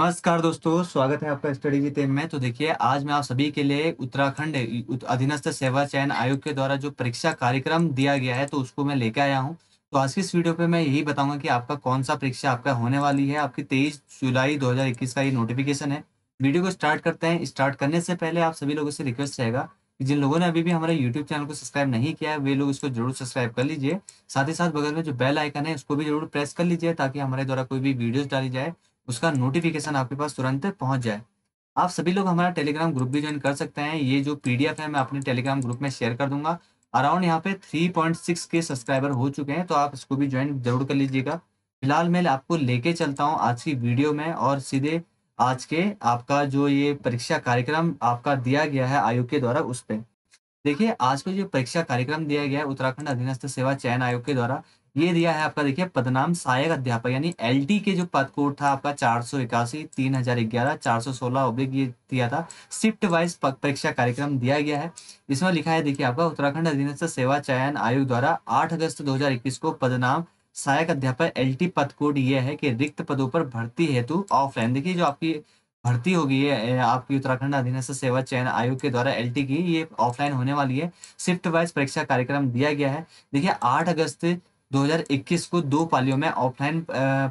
नमस्कार दोस्तों स्वागत है आपका स्टडी विद एम में तो देखिए आज मैं आप सभी के लिए उत्तराखंड अधीनस्थ सेवा चयन आयोग के द्वारा जो परीक्षा कार्यक्रम दिया गया है तो उसको मैं लेके आया हूँ तो आज की इस वीडियो पे मैं यही बताऊंगा कि आपका कौन सा परीक्षा आपका होने वाली है आपकी तेईस जुलाई दो का ये नोटिफिकेशन है वीडियो को स्टार्ट करते हैं स्टार्ट करने से पहले आप सभी लोगों से रिक्वेस्ट रहेगा जिन लोगों ने अभी भी हमारे यूट्यूब चैनल को सब्सक्राइब नहीं किया है वे लोग इसको जरूर सब्सक्राइब कर लीजिए साथ ही साथ बगल में जो बेल आइकन है उसको भी जरूर प्रेस कर लीजिए ताकि हमारे द्वारा कोई भी वीडियोस डाली जाए उसका नोटिफिकेशन आपके पास तुरंत पहुंच जाए आप सभी लोग हमारा टेलीग्राम ग्रुप भी ज्वाइन कर सकते हैं ये जो पीडीएफ है मैं अपने टेलीग्राम ग्रुप में शेयर कर दूंगा अराउंड यहाँ पे 3.6 के सब्सक्राइबर हो चुके हैं तो आप इसको भी ज्वाइन जरूर कर लीजिएगा फिलहाल मैं आपको लेके चलता हूँ आज की वीडियो में और सीधे आज के आपका जो ये परीक्षा कार्यक्रम आपका दिया गया है आयोग के द्वारा उस पर देखिए आज का जो परीक्षा कार्यक्रम दिया गया है उत्तराखंड अधीनस्थ सेवा चयन आयोग के द्वारा ये दिया है आपका देखिए पदनाम सहायक अध्यापक यानी एलटी के जो पद कोड था आपका चार सौ इक्यासी तीन हजार ग्यारह चार सौ सोलह ओब्लिक ये दिया था शिफ्ट वाइज परीक्षा कार्यक्रम दिया गया है इसमें लिखा है देखिए आपका उत्तराखंड अधीनस्थ सेवा चयन आयोग द्वारा आठ अगस्त दो को पदनाम सहायक अध्यापक एलटी पद कोड यह है कि रिक्त पदों पर भर्ती हेतु ऑफलाइन देखिए जो आपकी भर्ती होगी आपकी उत्तराखंड अधीनस्थ सेवा चयन आयोग के द्वारा एलटी की ये ऑफलाइन होने वाली है शिफ्ट वाइज परीक्षा कार्यक्रम दिया गया है देखिए 8 अगस्त 2021 को दो पालियों में ऑफलाइन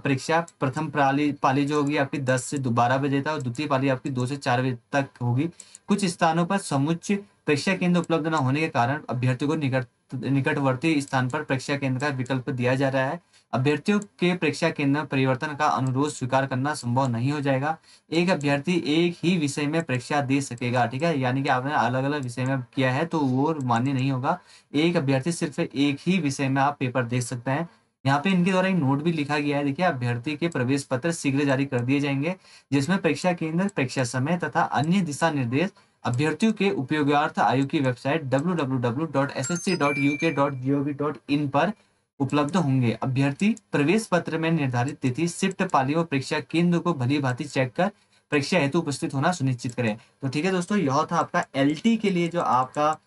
परीक्षा प्रथम पाली पाली जो होगी आपकी 10 से बारह बजे तक और द्वितीय पाली आपकी 2 से 4 बजे तक होगी कुछ स्थानों पर समुच्च परीक्षा केंद्र उपलब्ध न होने के कारण अभ्यर्थियों को निकट निकटवर्ती स्थान पर परीक्षा केंद्र का विकल्प दिया जा रहा है अभ्यर्थियों के परीक्षा केंद्र में परिवर्तन का अनुरोध स्वीकार करना संभव नहीं हो जाएगा एक अभ्यर्थी एक ही विषय में परीक्षा दे सकेगा ठीक है यानी कि आपने अलग अलग विषय में किया है तो वो मान्य नहीं होगा एक अभ्यर्थी सिर्फ एक ही विषय में आप पेपर दे सकते हैं यहाँ पे इनके द्वारा एक नोट भी लिखा गया है देखिए अभ्यर्थी के प्रवेश पत्र शीघ्र जारी कर दिए जाएंगे जिसमें परीक्षा केंद्र परीक्षा समय तथा अन्य दिशा निर्देश अभ्यर्थियों के उपयोगार्थ आयोग की वेबसाइट डब्ल्यू पर उपलब्ध होंगे अभ्यर्थी प्रवेश पत्र में निर्धारित तिथि शिफ्ट पाली और परीक्षा केंद्र को भली भांति चेक कर परीक्षा हेतु उपस्थित होना सुनिश्चित करें तो ठीक है दोस्तों यह था आपका एल के लिए जो आपका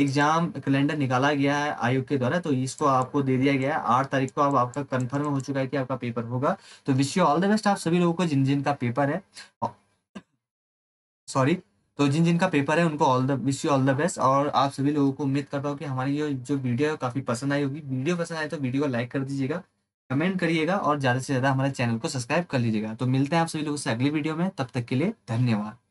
एग्जाम कैलेंडर निकाला गया है आयोग के द्वारा तो इसको आपको दे दिया गया है आठ तारीख को अब आपका कंफर्म हो चुका है कि आपका पेपर होगा तो wish you all the best आप सभी लोगों को जिन जिन का पेपर है सॉरी तो जिन जिनका पेपर है उनको all the wish you all the best और आप सभी लोगों को उम्मीद करता हूँ कि हमारी ये जो वीडियो है काफ़ी पसंद आई होगी वीडियो पसंद आए तो वीडियो को लाइक कर दीजिएगा कमेंट करिएगा और ज़्यादा से ज़्यादा हमारे चैनल को सब्सक्राइब कर लीजिएगा तो मिलते हैं आप सभी लोगों से अगली वीडियो में तब तक के लिए धन्यवाद